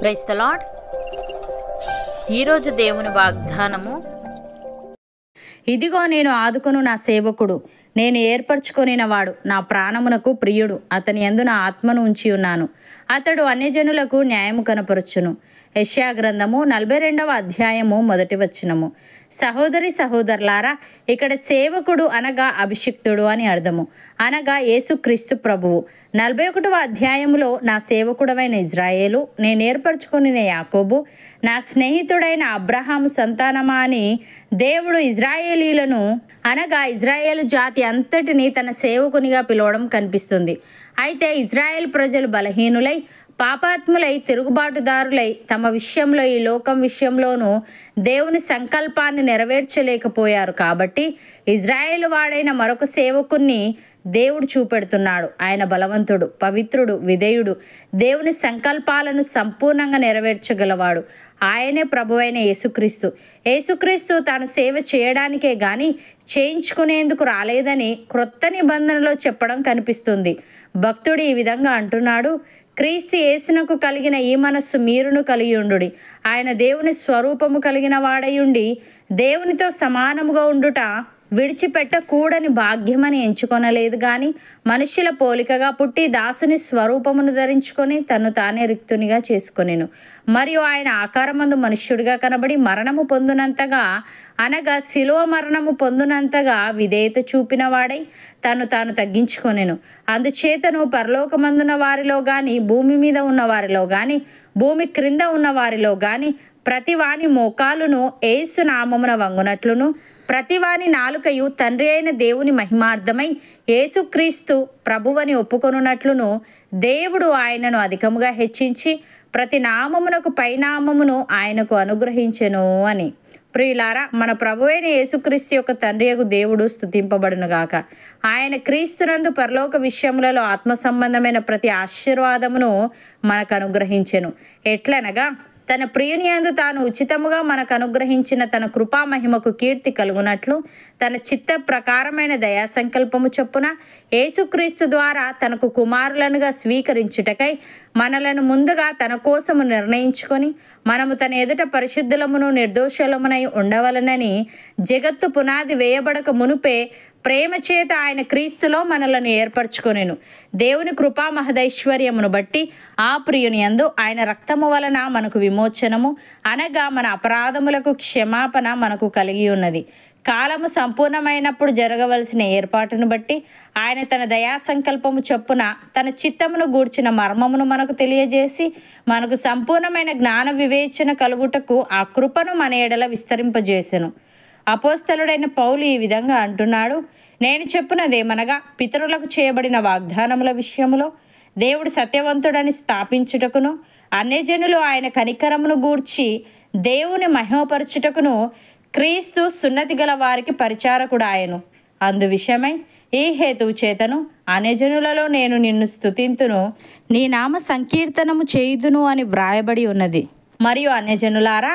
price ఈరోజు దేవుని వాగ్దానము ఇదిగో నేను ఆదుకొను నా సేవకుడు నేను ఏర్పరచుకొనిన వాడు నా ప్రాణమునకు ప్రియుడు అతని ఎందు నా ఆత్మను ఉంచి ఉన్నాను అతడు అన్యజనులకు న్యాయము కనపరచును యష్యా గ్రంథము నలభై రెండవ అధ్యాయము మొదటి వచనము సహోదరి సహోదరులారా ఇక్కడ సేవకుడు అనగా అభిషిక్తుడు అని అర్థము అనగా యేసుక్రీస్తు ప్రభువు నలభై ఒకటవ అధ్యాయంలో నా సేవకుడవైన ఇజ్రాయేలు నేను ఏర్పరచుకుని యాకోబు నా స్నేహితుడైన అబ్రహాం సంతానమా అని దేవుడు ఇజ్రాయేలీలను అనగా ఇజ్రాయేల్ జాతి అంతటిని తన సేవకునిగా పిలవడం కనిపిస్తుంది అయితే ఇజ్రాయేల్ ప్రజలు బలహీనులై పాపాత్ములై తిరుగుబాటుదారులై తమ విషయంలో ఈ లోకం విషయంలోనూ దేవుని సంకల్పాన్ని నెరవేర్చలేకపోయారు కాబట్టి ఇజ్రాయేల్ వాడైన మరొక సేవకుణ్ణి దేవుడు చూపెడుతున్నాడు ఆయన బలవంతుడు పవిత్రుడు విధేయుడు దేవుని సంకల్పాలను సంపూర్ణంగా నెరవేర్చగలవాడు ఆయనే ప్రభువైన యేసుక్రీస్తు యేసుక్రీస్తు తాను సేవ చేయడానికే గాని చేయించుకునేందుకు రాలేదని క్రొత్త నిబంధనలో చెప్పడం కనిపిస్తుంది భక్తుడు ఈ విధంగా అంటున్నాడు క్రీస్తు యేసునకు కలిగిన ఈ మనస్సు మీరును ఉండు ఆయన దేవుని స్వరూపము కలిగిన వాడయుండి దేవునితో సమానముగా ఉండుట విడిచిపెట్టకూడని భాగ్యమని ఎంచుకొనలేదు గాని మనుష్యుల పోలికగా పుట్టి దాసుని స్వరూపమును ధరించుకొని తను తానే రిక్తునిగా చేసుకొనెను మరియు ఆయన ఆకారమందు మనుష్యుడిగా కనబడి మరణము పొందునంతగా అనగా శిలువ మరణము పొందునంతగా విధేయత చూపిన వాడై తను తాను తగ్గించుకొనెను అందుచేతను పరలోకమందున వారిలో గాని భూమి మీద ఉన్న వారిలో గాని భూమి క్రింద ఉన్న వారిలో గాని ప్రతి వాని మోకాలును ఏసునామమున వంగునట్లును ప్రతివాని నాలుకయు తండ్రి అయిన దేవుని మహిమార్థమై యేసుక్రీస్తు ప్రభువని ఒప్పుకొనున్నట్లును దేవుడు ఆయనను అధికముగా హెచ్చించి ప్రతి నామమునకు పైనామమును ఆయనకు అనుగ్రహించెను అని ప్రియులారా మన ప్రభువైన యేసుక్రీస్తు యొక్క తండ్రి యొక్క దేవుడు స్థుతింపబడునుగాక ఆయన క్రీస్తునందు పరలోక విషయములలో ఆత్మ సంబంధమైన ప్రతి ఆశీర్వాదమును మనకు అనుగ్రహించెను ఎట్లనగా తన ప్రియునియందు తాను ఉచితముగా మనకు అనుగ్రహించిన తన కృపా మహిమకు కీర్తి కలుగునట్లు తన చిత్త ప్రకారమైన దయా సంకల్పము చొప్పున యేసుక్రీస్తు ద్వారా తనకు కుమారులనుగా స్వీకరించుటకై మనలను ముందుగా తన కోసము నిర్ణయించుకొని మనము తన ఎదుట పరిశుద్ధులమును నిర్దోషులమునై ఉండవలనని జగత్తు పునాది వేయబడక మునుపే ప్రేమ చేత ఆయన క్రీస్తులో మనలను ఏర్పరచుకొనేను దేవుని కృపా మహదైశ్వర్యమును బట్టి ఆ ప్రియుని ఎందు ఆయన రక్తము వలన మనకు విమోచనము అనగా మన అపరాధములకు క్షమాపణ మనకు కలిగి ఉన్నది కాలము సంపూర్ణమైనప్పుడు జరగవలసిన ఏర్పాటును బట్టి ఆయన తన దయా సంకల్పము చొప్పున తన చిత్తమును గూర్చిన మర్మమును మనకు తెలియజేసి మనకు సంపూర్ణమైన జ్ఞాన వివేచన కలుగుటకు ఆ కృపను మన ఎడల విస్తరింపజేసెను అపోస్తలుడైన పౌలు ఈ విధంగా అంటున్నాడు నేను చెప్పునదేమనగా పితరులకు చేయబడిన వాగ్దానముల విషయంలో దేవుడు సత్యవంతుడని స్థాపించుటకును అన్యజనులు ఆయన కనికరమును గూర్చి దేవుని మహిమపరచుటకును క్రీస్తు సున్నతి గల వారికి పరిచారకుడాయను అందు విషయమై ఈ హేతువు చేతను అనేజనులలో నేను నిన్ను స్థుతింతును నీ నామ సంకీర్తనము చేయుదును అని వ్రాయబడి ఉన్నది మరియు అనేజనులారా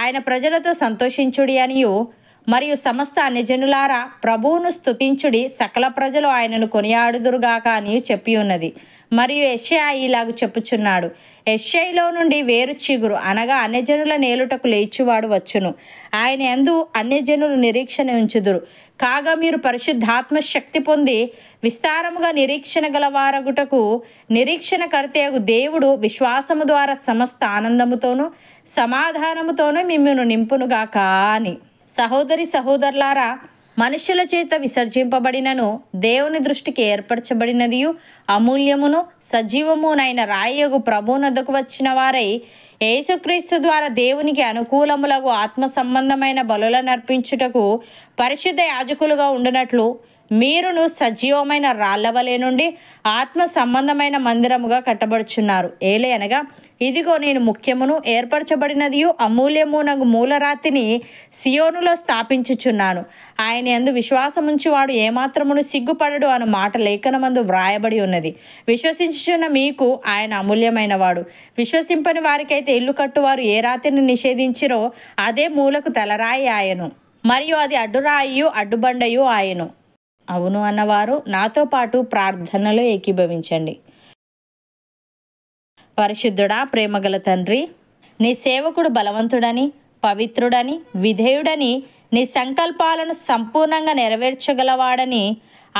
ఆయన ప్రజలతో సంతోషించుడి అనియు మరియు సమస్త నిజనులారా ప్రభువును స్థుతించుడి సకల ప్రజలు ఆయనను కొనియాడుదురుగాక అని చెప్పి ఉన్నది మరియు ఎస్ఐ ఇలాగ చెప్పుచున్నాడు ఎస్ఐలో నుండి వేరు చిగురు అనగా అన్యజనుల నేలుటకు లేచివాడు వచ్చును ఆయన ఎందు అన్యజనులు నిరీక్షణ ఉంచుదురు కాగా మీరు పరిశుద్ధాత్మ శక్తి పొంది విస్తారముగా నిరీక్షణ గలవారగుటకు నిరీక్షణ కర్తయగు దేవుడు విశ్వాసము ద్వారా సమస్త ఆనందముతోనూ సమాధానముతోనూ మిమ్మను నింపునుగాక అని సహోదరి సహోదరులారా మనుషుల చేత విసర్జింపబడినను దేవుని దృష్టికి ఏర్పరచబడినదియు అమూల్యమును సజీవమునైన రాయగు ప్రభునద్దకు వచ్చిన వారై యేసుక్రీస్తు ద్వారా దేవునికి అనుకూలములకు ఆత్మ సంబంధమైన బలులను అర్పించుటకు పరిశుద్ధ యాజకులుగా ఉండినట్లు మీరును సజీవమైన రాళ్ళవలే నుండి ఆత్మ సంబంధమైన మందిరముగా కట్టబడుచున్నారు ఏలే అనగా ఇదిగో నేను ముఖ్యమును ఏర్పరచబడినది అమూల్యము నాకు మూలరాతిని సియోనులో స్థాపించుచున్నాను ఆయన ఎందు విశ్వాసముంచి వాడు ఏమాత్రమును సిగ్గుపడడు అన్న మాట లేఖనమందు వ్రాయబడి ఉన్నది విశ్వసించుచున్న మీకు ఆయన అమూల్యమైన వాడు విశ్వసింపని వారికైతే ఇల్లు కట్టువారు ఏ రాతిని నిషేధించిరో అదే మూలకు తలరాయి ఆయను మరియు అది అడ్డురాయియు అడ్డుబండయు ఆయను అవును అన్నవారు నాతో పాటు ప్రార్థనలో ఏకీభవించండి పరిశుద్ధుడా ప్రేమగల తండ్రి నీ సేవకుడు బలవంతుడని పవిత్రుడని విధేయుడని నీ సంకల్పాలను సంపూర్ణంగా నెరవేర్చగలవాడని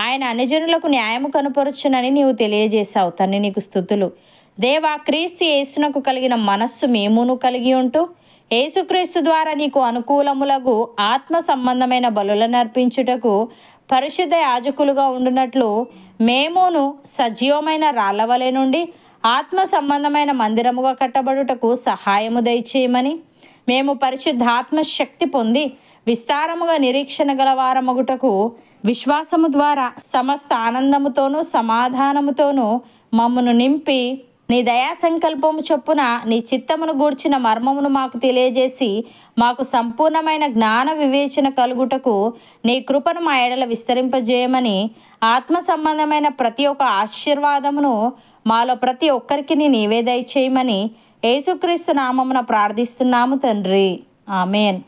ఆయన అనుజనులకు న్యాయము కనుపరుచునని నీవు తెలియజేశావు తండ్రి నీకు స్థుతులు దేవా క్రీస్తు యేసునకు కలిగిన మనస్సు మేమును కలిగి ఉంటూ యేసుక్రీస్తు ద్వారా నీకు అనుకూలములకు ఆత్మ సంబంధమైన బలులను అర్పించుటకు పరిశుద్ధ యాజకులుగా ఉండునట్లు మేమును సజీవమైన రాళ్లవలే నుండి ఆత్మ సంబంధమైన మందిరముగా కట్టబడుటకు సహాయము దయచేయమని మేము పరిశుద్ధాత్మ శక్తి పొంది విస్తారముగా నిరీక్షణ గలవారమగుటకు విశ్వాసము ద్వారా సమస్త ఆనందముతోనూ సమాధానముతోనూ మమ్మను నింపి నీ దయా సంకల్పము చొప్పున నీ చిత్తమును గూర్చిన మర్మమును మాకు తెలియజేసి మాకు సంపూర్ణమైన జ్ఞాన వివేచన కలుగుటకు నీ కృపను మా ఎడల విస్తరింపజేయమని ఆత్మ సంబంధమైన ప్రతి ఒక్క ఆశీర్వాదమును మాలో ప్రతి ఒక్కరికి నీ చేయమని యేసుక్రీస్తు నామమున ప్రార్థిస్తున్నాము తండ్రి ఆమెన్